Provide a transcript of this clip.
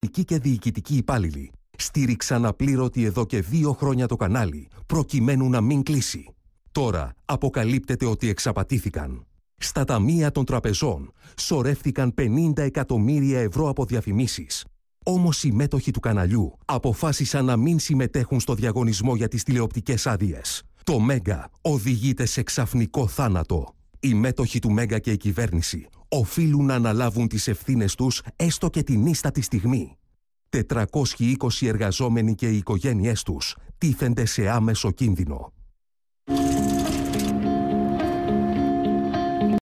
Πολιτικοί και διοικητικοί υπάλληλοι στήριξαν απλήρωτη εδώ και δύο χρόνια το κανάλι, προκειμένου να μην κλείσει. Τώρα αποκαλύπτεται ότι εξαπατήθηκαν. Στα ταμεία των τραπεζών σωρεύτηκαν 50 εκατομμύρια ευρώ από διαφημίσεις. Όμως οι μέτοχοι του καναλιού αποφάσισαν να μην συμμετέχουν στο διαγωνισμό για τις τηλεοπτικές άδειες. Το μέγα οδηγείται σε ξαφνικό θάνατο. Οι μέτοχοι του μέγα και η κυβέρνηση οφείλουν να αναλάβουν τις ευθύνες τους έστω και την ίστατη στιγμή. 420 εργαζόμενοι και οι οικογένειές τους τίθενται σε άμεσο κίνδυνο.